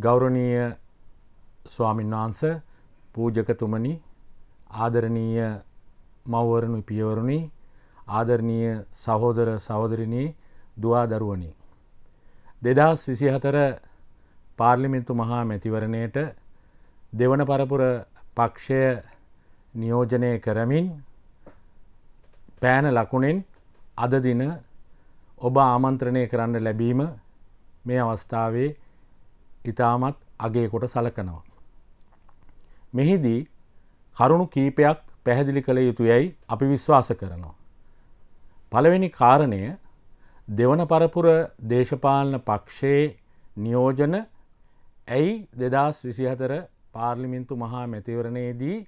ගෞරවනීය ස්වාමීන් වහන්ස පූජකතුමනි ආදරණීය මව්වරුනි පියවරුනි ආදරණීය සහෝදර සහෝදරිනි දුවා දරුවනි 2024 පාර්ලිමේන්තු මහා මැතිවරණයට දෙවන පරපුර පක්ෂය නියෝජනය කරමින් පෑන ලකුණෙන් අද දින ඔබ ආමන්ත්‍රණය කරන්න ලැබීම මේ අවස්ථාවේ ඉතාමත් අගේකොට සලකනවා. මෙහිදී කරුණු කීපයක් පැහැදිලි කළ යුතු යැයි අපි විශ්වාස කරනවා. පළවෙනි කාරණය දෙවන පරපුර දේශපාලන පක්ෂයේ නියෝජන ඇයි දෙදස් විසිහතර පාර්ලිමින්තු මහා මැතිවරණයේදී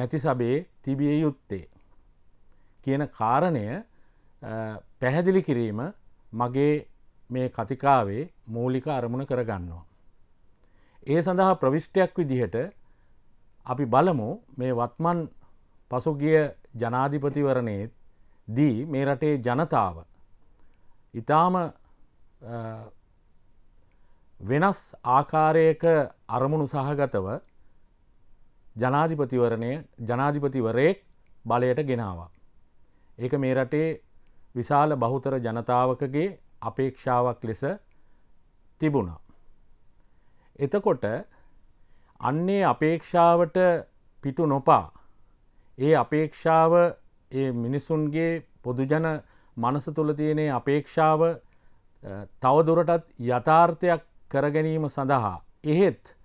මැති සබේ තිබිය යුත්තේ. කියන කාරණය පැහැදිලි කිරීම මගේ මේ කතිකාවේ මූලික අරමුණ කරගන්නවා. ඒ සඳහා ප්‍රවිෂ්ටයක් විදිහට අපි බලමු මේ වත්මන් පසුගිය ජනාධිපතිවරණයේ දී මේ රටේ ජනතාව ඉතාම වෙනස් ආකාරයක අරමුණු සහගතව ජනාධිපතිවරණය ජනාධිපතිවරයෙක් බලයට ගෙනවා. ඒක මේ රටේ විශාල බහුතර ජනතාවකගේ අපේක්ෂාවක් ලෙස තිබුණා. එතකොට අන්නේ අපේක්ෂාවට පිටු නොපා ඒ අපේක්ෂාව ඒ මිනිසුන්ගේ පොදුජන මනස තුළ තියනේ අපේක්ෂාව තවදුරටත් යථාර්ථයක් කරගැනීම සඳහා. එහෙත්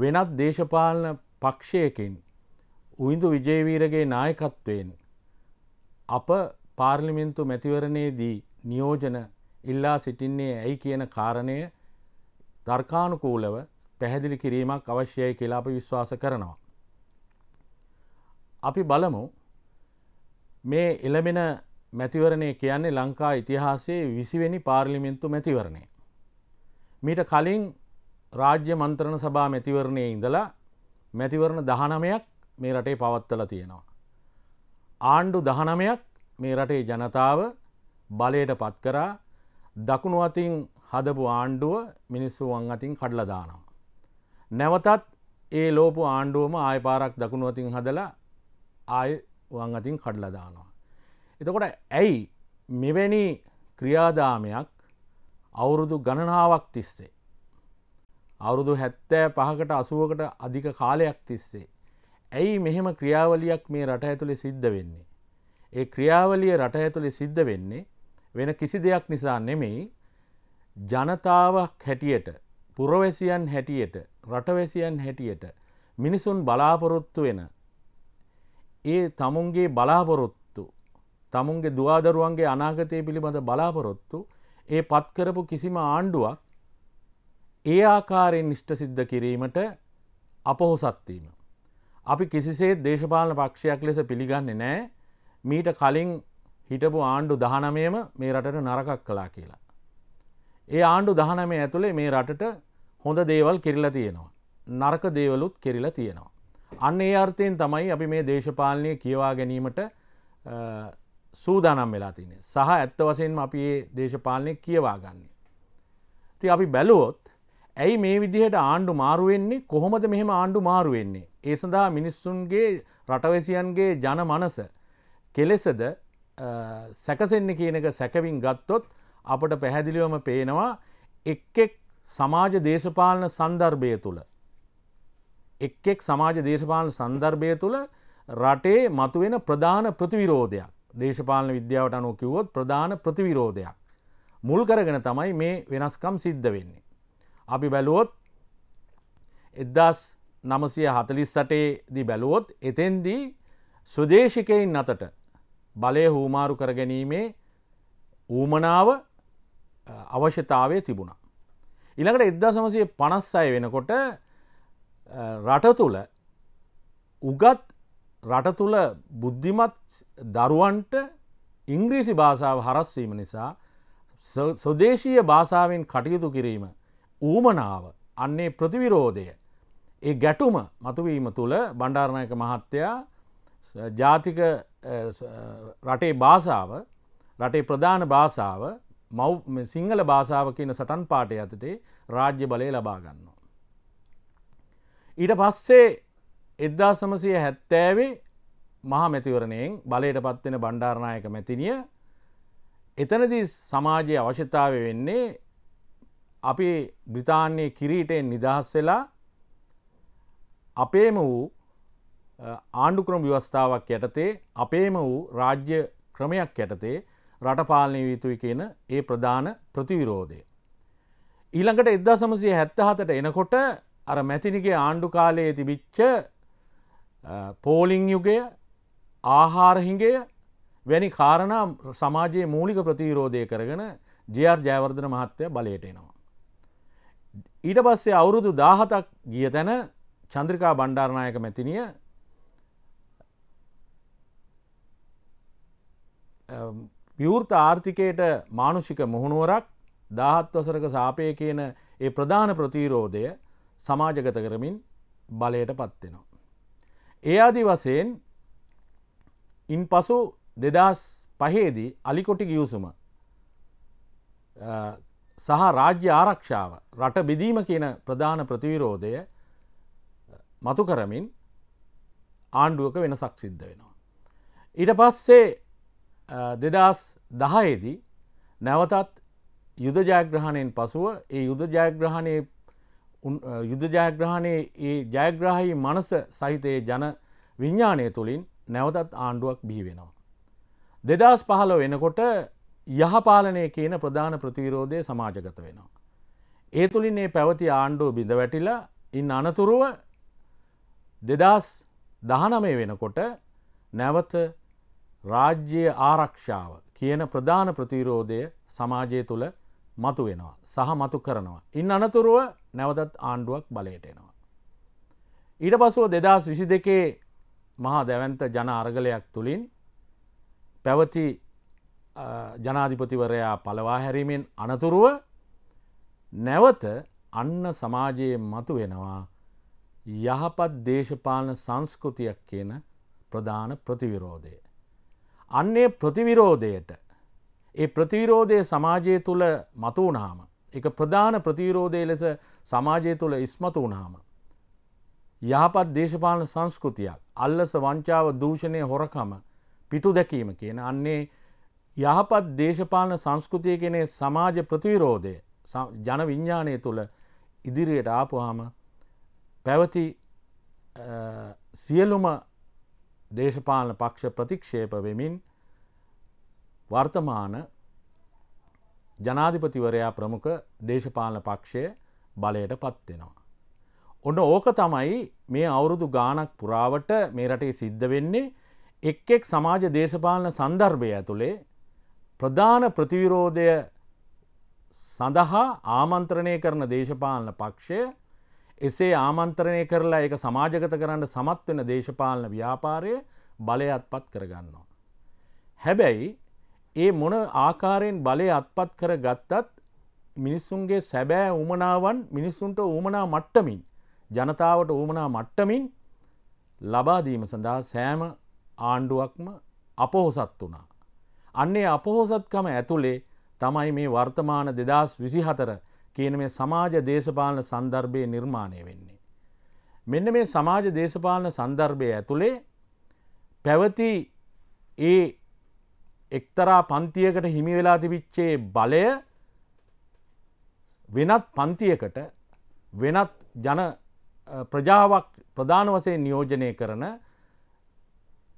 වෙනත් දේශපාලන පක්ෂයකින් උයිඳු විජේවීරගේ නායකත්වයෙන් අප පාර්ලිමින්තු මැතිවරණයේදී නියෝජන ඉල්ලා සිටින්නේ ඇයි කියන කාරණය තර්කානුකූලව පැහැදිලි කිරීමක් අවශ්‍යයි කියලා අපි විශ්වාස කරනවා. අපි බලමු මේ එළමෙන මැතිවරණය කියන්නේ ලංකා ඉතිහාසයේ විසිවෙනි පාර්ලිමින්තු මැතිවරණය. මීට කලින් රාජ්‍ය මන්ත්‍රණ සභා මැතිවරණය ඉඳලා මැතිවරණ දහනමයක් මේ රටේ පවත්තල තියෙනවා. ආණ්ඩු දහනමයක් මේ රටේ ජනතාව බලයට පත්කරා දකුණු අතින් හදපු ආණ්ඩුව මිනිස්සුවන් අතින් කඩලදානවා. නැවතත් ඒ ලෝපු ආණ්ඩුවම ආය පාරක් දකුණු අතින් හදලා ආය වන් අතින් කඩලදානවා. එතකොට ඇයි මෙවැනි ක්‍රියාදාමයක් අවුරුදු ගණනාවක් තිස්සේ. අවුරුදු හැත්තෑ පහකට අසුවකට අධික කාලයක් තිස්සේ. ඇයි මෙහෙම ක්‍රියාවලියක් මේ රට ඇතුළේ සිද්ධ වෙන්නේ. ඒ ක්‍රියාවලිය රට ඇතුළේ සිද්ධ වෙන්නේ වෙන කිසි දෙයක් නිසා නෙමෙයි ජනතාවක් හැටියට පුරවැසියන් හැටියට රටවැසියන් හැටියට මිනිසුන් බලාපොරොත්තු වෙන ඒ තමුන්ගේ බලාපොරොත්තු තමුන්ගේ දවාදරුවන්ගේ අනාගතය පිළිබඳ බලාපොරොත්තු ඒ පත්කරපු කිසිම ආණ්ඩුවක් ඒ ආකාරයෙන් නිෂ්ට සිද්ධ කිරීමට අපොහොසත්වීම. අපි කිසිසේ දේශපාලන පක්ෂයක් ලෙස පිළිගන්නේ නෑ මීට කලින් හිටපු ආණ්ඩු දහනමයම මේ රටට නරකක් කලා කියලා. ඒ ආණ්ඩු දහනමේ ඇතුළේ මේ රටට හොඳ දේවල් කිරිලා තියෙනවා. නරක දේවලුත් කෙරිලා තියෙනවා. අන්න ඒ අර්ථයෙන් තමයි අපි මේ දේශපාලනය කියවා ගැනීමට සූදානම් වෙලා තිනේ සහ ඇත්ත වසයෙන්ම අපි ඒ දේශපාලනය කියවා ගන්නේ. ති අපි බැලුවොත් ඇයි මේ විදිහට ආණ්ඩු මාරුවෙන්නේ කොහොමද මෙහෙම ආණ්ඩු මාරුවෙන්නේ. ඒ සඳහා මිනිස්සුන්ගේ රටවැසියන්ගේ ජන මනස කෙලෙසද සැකසෙන්න කියනක සැකවින් ගත්තොත් අපට පැහැදිලිවම පේනවා එක්ෙක් සමාජ දේශපාලන සන්දර්භය තුළ. එක්ෙක් සමාජ දේශපාලන සන්දර්භය තුළ රටේ මතුවෙන ප්‍රධාන ප්‍රතිවිරෝධයක් දේශපාලන විද්‍යාවට අනුව කිව්වොත් ප්‍රධාන ප්‍රතිවිරෝධයක්. මුල් කරගෙන තමයි මේ වෙනස්කම් සිද්ධ වෙන්නේ. අපි බැලුවොත් එදදාස් නමසය හතලිස් සටේ දී බැලුවොත් එතෙන්දී ස්වදේශිකයින් අතට බලය හූමාරු කරගැනීමේ ඌමනාව අවශ්‍යතාවය තිබුණ. ඉළඟට එද්දා සමසය පණස් අය වෙනකොට රට තුළ උගත් රට තුළ බුද්ධිමත් දරුවන්ට ඉංග්‍රීසි භාෂාව හරස්වීම නිසා ස්වදේශීය භාෂාවෙන් කටයුතු කිරීම ඌමනාව අන්නේ ප්‍රතිවිරෝධය ඒ ගැටුම මතුවීම තුළ බණ්ඩාරණයක මහත්තයා ජාතික රටේ භාෂාව රටේ ප්‍රධාන භාෂාව මව් සිංහල භාෂාව කියන සටන් පාටය ඇතටේ රාජ්‍ය බලය ලබා ගන්නවා. ඊට පස්සේ එද්දා සමසය හැත්තෑවේ මහා මැතිවරණයෙන් බලයට පත්වෙන බණ්ඩාරණයක මැතිනිය එතනදී සමාජයේ අවශ්‍යතාව වෙන්නේ අපි බ්‍රිතාන්නේ කිරීටයෙන් නිදහස් වෙලා අපේම වූ ආණ්ඩුක්‍රම ව්‍යවස්ථාවක් යටතේ අපේම වූ රාජ්‍ය ක්‍රමයක් යටතේ රටපාලනය වීතුයි කියන ඒ ප්‍රධාන ප්‍රතිවිරෝධය. ඊළඟට එදදා සමසය හැත්තහතට එනකොට අර මැතිනිගේ ආණ්ඩු කාලයේ තිබිච්ච පෝලිං යුගය ආහාරහිගේ වැනි කාරණා සමාජයේ මූලික ප්‍රතිරෝධය කරගෙන ජර් ජයවර්ධන මහත්තය බලයට එනවා. ඊට පස්සේ අවුරුදු දාහතක් ගිය තැන චන්ද්‍රිකා බණ්ඩාරණයක මැතිනිය විවෘත ආර්ථිකයට මානුෂික මුහුණුවරක් දාහත්වසරක සාපය කියන ඒ ප්‍රධාන ප්‍රතිරෝධය සමාජගත කරමින් බලයට පත්වෙනවා. ඒ අදි වසයෙන් ඉන් පසු දෙදස් පහේදී අලිකොටි ගියවසුම සහ රාජ්‍ය ආරක්ෂාව රට බෙදීම කියන ප්‍රධාන ප්‍රතිවිරෝධය මතු කරමින් ආණ්ඩුවක වෙනසක් සිද්ධ වෙනවා. ඊට පස්සේ දෙදස් දහයේදී නැවතත් යුදජයග්‍රහණයෙන් පසුව ඒ යුදජයග්‍රහණය යුදජයග්‍රහණයේ ඒ ජයග්‍රහහි මනස සහිතයේ ජන විඤ්ඥානය තුළින් නැවතත් ආණ්ඩුවක් බිහි වෙනවා. දෙදස් පහළ වෙනකොට යහපාලනය කියන ප්‍රධාන ප්‍රතිවිරෝධය සමාජගත වෙනවා. ඒ තුළින් ඒ පැවති ආණ්ඩුව බිඳ වැටිලා ඉන් අනතුරුව දෙදස් දහනමය වෙනකොට නැවත රාජ්‍යයේ ආරක්ෂාව කියන ප්‍රධාන ප්‍රතිරෝධය සමාජය තුළ මතු වෙනවා සහ මතු කරනවා. ඉන් අනතුරුව නැවතත් ආණ්ඩුවක් බලයට එනවා. ඊට පසුව දෙදස් විසි දෙකේ මහා දැවන්ත ජන අර්ගලයක් තුළින් පැවති ජනාධිපතිවරයා පලවා හැරීමෙන් අනතුරුව නැවත අන්න සමාජයේ මතු වෙනවා යහපත් දේශපාලන සංස්කෘතියක් කියන ප්‍රධාන ප්‍රතිවිරෝධය. අන්නේ ප්‍රතිවිරෝධයට ඒ ප්‍රතිවිරෝධය සමාජය තුළ මතු වුණාම එක ප්‍රධාන ප්‍රතිවිරෝධය ලෙස සමාජය තුළ ඉස්මතු වුණාම යහපත් දේශපාලන සංස්කෘතියක් අල්ලස වංචාව දූෂණය හොරකම පිටු දැකීම කියන අන්නේ යහපත් දේශපාලන සංස්කෘතිය කෙනේ සමාජ ප්‍රතිවිරෝධය ජන විඤ්ඥානය තුළ ඉදිරියට ආපුහාම පැවති සියලුම දේශපාලන පක්ෂ ප්‍රතික්ෂේප වෙමින් වර්තමාන ජනාධිපතිවරයා ප්‍රමුඛ දේශපාලන පක්ෂය බලයට පත්වෙනවා. ඔන්න ඕක තමයි මේ අවුරුදු ගානක් පුරාවට මේ රටේ සිද්ධ වෙන්නේ එක් එක් සමාජ දේශපාලන සන්දර්භය ඇතුළේ ප්‍රධාන ප්‍රතිවිරෝධය සඳහා ආමන්ත්‍රණය කරන දේශපාලන පක්ෂය එසේ ආමන්ත්‍රණය කරලා ඒක සමාජගත කරන්න සමත් වෙන දේශපාලන ව්‍යාපාරය බලය අත්පත් කරගන්නවා. හැබැයි ඒ මොන ආකාරයෙන් බලය අත්පත් කර ගත්තත් මිනිස්සුන්ගේ සැබෑ උමනාවන් මිනිස්සුන්ට ඌමනා මට්ටමින් ජනතාවට ඌමනා මට්ටමින් ලබාදීම සඳහා සෑම ආණ්ඩුවක්ම අපොහොසත් වනා. අන්නේ අපොහොසත්කම ඇතුළේ තමයි මේ වර්තමාන දෙදස් විසි හතර කියන මේ සමාජ දේශපාලන සන්දර්භය නිර්මාණය වෙන්නේ. මෙන්න මේ සමාජ දේශපාලන සන්දර්භය ඇතුළේ පැවති ඒ එක්තරා පන්තියකට හිමි වෙලා තිබිච්චේ බලය වෙනත් පන්තියකට වෙනත් ජන ප්‍රජාවක් ප්‍රධාන වසයෙන් නියෝජනය කරන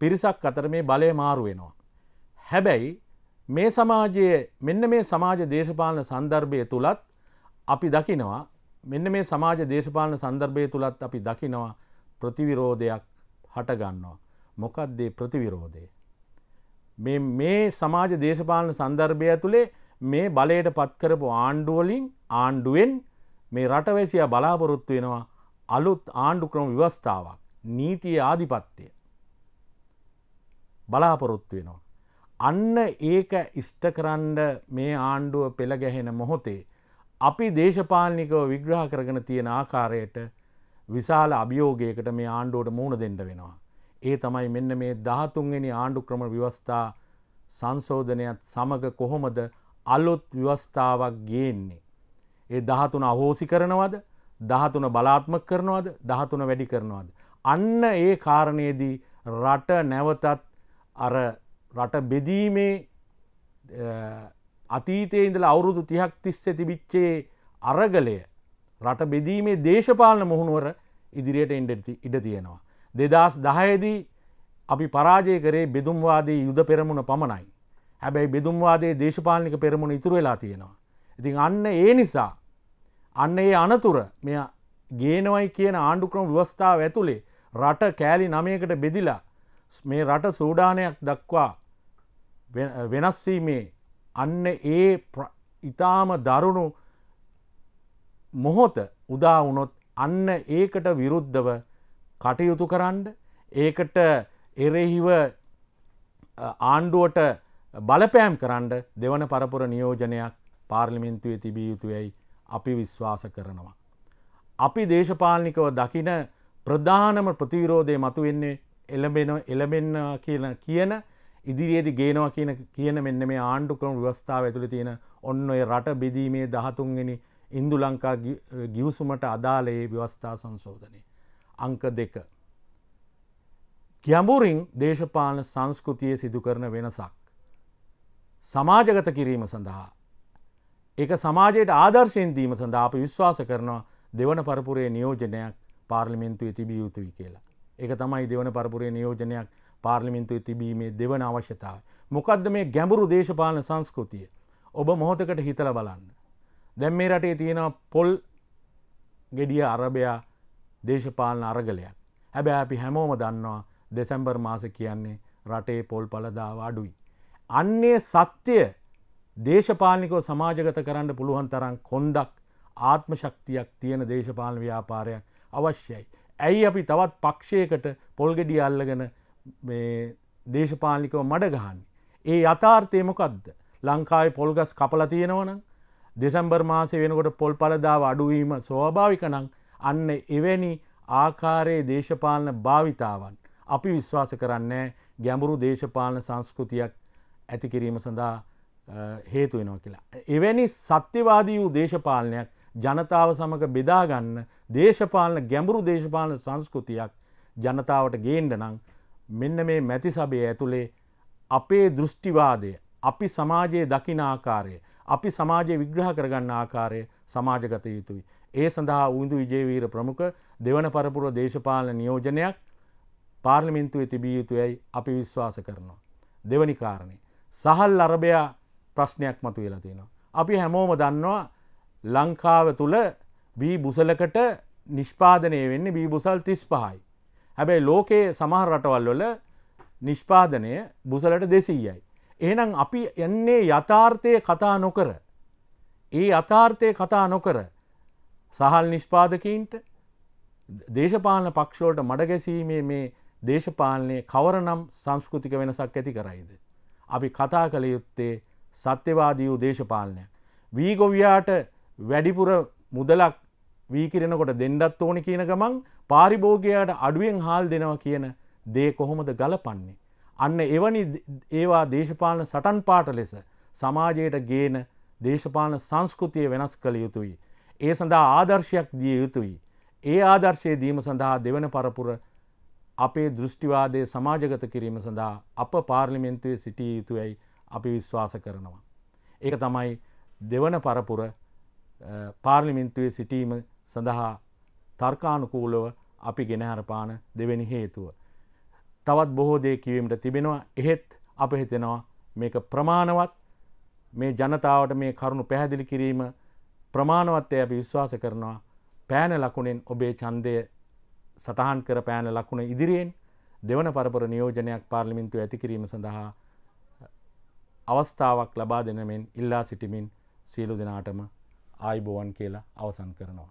පිරිසක් අතර මේ බලය මාරු වෙනවා. හැබැයි මේ සමාජයේ මෙන්න මේ සමාජ දේශපාලන සන්දර්භය තුළත් අපි දකිනවා මෙන්න මේ සමාජ දේශපාලන සන්දර්භය තුළත් අපි දකිනවා ප්‍රතිවිරෝධයක් හටගන්නවා. මොකක්දේ ප්‍රතිවිරෝධය. මේ සමාජ දේශපාලන සන්දර්භය ඇතුළේ මේ බලයට පත්කරපු ආණ්ඩුවලින් ආණ්ඩුවෙන් මේ රටවැසිය බලාපොරොත්තු වෙනවා අලුත් ආණ්ඩු ක්‍රම ව්‍යවස්ථාවක් නීතිය ආධිපත්‍යය බලාපොරොත්තු වෙනවා. අන්න ඒක ඉෂ්ට කරන්න මේ ආණ්ඩුව පෙළ ගැහෙන මොහොතේ අපි දේශපාලනිකව විග්‍රහ කරගෙන තියෙන ආකාරයට විශාල අභියෝගයකට මේ ආණ්ඩුවට මුහුණ දෙන්න වෙනවා. ඒ තමයි මෙන්න මේ දහතුන්වෙනි ආණ්ඩු ක්‍රම ව්‍යවස්ථා සංශෝධනයත් සමග කොහොමද අලුත් ව්‍යවස්ථාවක් ගේන්නේ. ඒ දහතුන අහෝසි කරනවද දහතුන බලාත්මක කරනවද දහතුන වැඩි කරනවද. අන්න ඒ කාරණයේදී රට නැවතත් අර රට බෙදීමේ අතීතයේ ඉඳල අවුරුදු තිහක් තිස්සේ තිබිච්චේ අරගලය රට බෙදීමේ දේශපාලන මුහුණුවර ඉදිරියට ඉඩ ඉඩ තියෙනවා. දෙදස් දහයේදී අපි පරාජය කරේ බෙදුම්වාදී යුද පෙරමුණ පමණයි. හැබැයි බෙදුම්වාදේ දේශපාලික පෙරමුණ ඉතුර වෙලා තියෙනවා. ඉතින් අන්න ඒ නිසා අන්න ඒ අනතුර මෙ ගේනවයි කියන ආණ්ඩුක්‍රම ව්‍යවස්ථාව ඇතුළේ රට කෑලි නමයකට බෙදිලා මේ රට සූඩානයක් දක්වා වෙනස්වීමේ අන්න ඒ ඉතාම දරුණු මොහොත උදාවුනොත් අන්න ඒකට විරුද්ධව කටයුතු කරන්න ඒකට එරෙහිව ආණ්ඩුවට බලපෑම් කරන්න දෙවන පරපුර නියෝජනයක් පාර්ලිමින්තුවේ තිබිය යුතුයයි අපි විශ්වාස කරනවා. අපි දේශපාලනිකව දකින ප්‍රධානම ප්‍රතිවිරෝධය මතුවෙන්නේ එළඹෙන එළබෙන්න කියන කියන ඉදිරියේදි ගේනවා කියන කියන මෙන්න මේ ආණ්ඩු ක්‍රම ව්‍යවස්ථාව ඇතුළේ තියෙන ඔන්න ඔය රට බෙදීමේ 13වෙනි ඉන්දු ලංකා ගිවිසුමට අදාළ ඒ ව්‍යවස්ථා සංශෝධනය අංක 2 ගැඹුරින් දේශපාලන සංස්කෘතියේ සිදු කරන වෙනසක් සමාජගත කිරීම සඳහා ඒක සමාජයට ආදර්ශයෙන් දීම සඳහා අපි විශ්වාස කරනවා දෙවන පරපුරේ නියෝජනයක් පාර්ලිමේන්තුවේ තිබිය යුතුයි කියලා. ඒක තමයි දෙවන පරපුරේ නියෝජනයක් පාර්ලිමින්තුවේ තිබීමේ දෙවන අවශ්‍යතාව. මොකද්ද මේ ගැඹුරු දේශපාලන සංස්කෘතිය. ඔබ මොහොතකට හිතල බලන්න. දැම් මේ රටේ තියෙන පොල් ගෙඩිය අරබයා දේශපාලන අරගලයක්. හැබැ අපි හැමෝම දන්නවා දෙසැම්බර් මාස කියන්නේ රටේ පොල් පලදාව අඩුයි. අන්නේ සත්‍යය දේශපාලිකෝ සමාජගත කරන්න පුළුවන් තරම් කොන්දක් ආත්ම ශක්තියක් තියෙන දේශපාලන ව්‍යාපාරයක් අවශ්‍යයි. ඇයි අපි තවත් පක්ෂයකට පොල්ගෙඩිය අල්ලගෙන දේශපාලිකව මඩගහන්න. ඒ යථාර්ථය මොකක්ද ලංකායි පොල්ගස් කපල තියෙනවන දෙසම්බර් මාසේ වෙනකොට පොල් පලදාව අඩුවීම ස්වභාවික නං අන්න එවැනි ආකාරයේ දේශපාලන භාවිතාවන් අපි විශ්වාස කරන්නේ ගැඹුරු දේශපාලන සංස්කෘතියක් ඇතිකිරීම සඳහා හේතු වෙනවා කියලා. එවැනි සත්‍යවාදී වූ දේශපාලනයක් ජනතාව සමඟ බෙදාගන්න දේශපාලන ගැඹුරු දේශපාලන සංස්කෘතියක් ජනතාවට ගේන්ඩ නං මෙන්න මේ මැති සබේ ඇතුළේ අපේ දෘෂ්ටිවාදය අපි සමාජයේ දකින ආකාරය අපි සමාජය විග්‍රහ කරගන්න ආකාරය සමාජගත යුතුයි. ඒ සඳහා උඳු විජේවීර ප්‍රමුඛ දෙවන පරපුර දේශපාලන නියෝජනයක් පාර්ලිමින්තුවේ තිබිය යුතුයයි අපි විශ්වාස කරනවා. දෙවනි කාරණය. සහල් අරබයා ප්‍රශ්නයක් මතු වෙලා තියෙනවා. අපි හැමෝම දන්නවා ලංකාව තුළ බී බුසලකට නිෂ්පාදනය වෙන්නේ බී බුසල් තිස් පහයි. හැබැයි ලෝකයේ සමහර රටවල් වල නිෂ්පාදනය බුසලට දෙසීයයි. එහෙනම් අපි එන්නේ යථාර්ථය කතා නොකර. ඒ අථාර්ථය කතා නොකර සහල් නිෂ්පාදකීන්ට දේශපාලන පක්ෂෝලට මඩගැසීමේ මේ දේශපාලනය කවරනම් සංස්කෘතික වෙනසක් ඇති කරයිද. අපි කතා කළ යුත්තේ සත්‍යවාදී වූ දේශපාලනයක්. වීගොවයාට වැඩිපුර මුදලක් වීකිරෙනකොට දෙන්නත් ඕනි කියන ගමන් පාරිභෝගයාට අඩුවෙන් හාල් දෙනවා කියන දේ කොහොමද ගලපන්නේ. අන්න එවැනි ඒවා දේශපාලන සටන් පාට ලෙස සමාජයට ගේන දේශපාලන සංස්කෘතිය වෙනස් කළ යුතුයි. ඒ සඳහා ආදර්ශයක් දිය යුතුයි. ඒ ආදර්ශය දීම සඳහා දෙවන පරපුර අපේ දෘෂ්ටිවාදය සමාජගත කිරීම සඳහා අප පාර්ලිමෙන්න්තුවේ සිටිය යුතුයයි අපි විශ්වාස කරනවා. ඒක තමයි දෙවන පරපුර පාර්ලිමින්තුවේ සිටීම සඳහා තර්කානුකූලව අපි ගෙනහැරපාන දෙවැනි හේතුව. තවත් බොහෝ දේ කිවීමට තිබෙනවා එහෙත් අප හිතෙනවා මේක ප්‍රමාණවත් මේ ජනතාවට මේ කරුණු පැහැදිලි කිරීම ප්‍රමාණවත්ය අපි විශ්වාස කරනවා පෑන ලකුණෙන් ඔබේ චන්දය සටහන් කර පෑන ලකුණ ඉදිරියෙන් දෙවන පරපර නියෝජනයක් පාර්ලිමින්තු ඇති කිරීම සඳහා අවස්ථාවක් ලබා දෙනමෙන් ඉල්ලා සිටිමින් සියලු දෙනාටම ආයිබෝවන් කියලා අවසන් කරනවා.